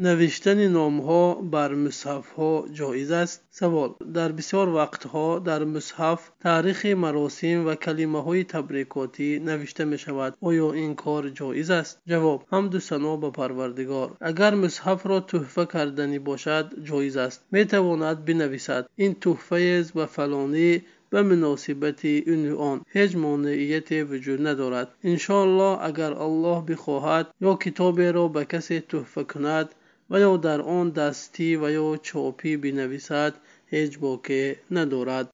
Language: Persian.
نوشتن نام ها بر مصحف ها جایز است سوال در بسیار وقت ها در مصحف تاریخ مراسم و کلمه های تبریکاتی نوشته می شود آیا این کار جایز است جواب هم دو ثنا به پروردگار اگر مصحف را تحفه کردنی باشد جایز است می تواند بنویسد این تحفه است و فلانی به مناسبت این و آن هیچ مانعیت وجود ندارد انشاءالله اگر الله بخواهد یا کتاب را به کسی تحفه کند ва ё дар он дастӣ ва ё чопӣ бинависад ҳеҷ боке надорад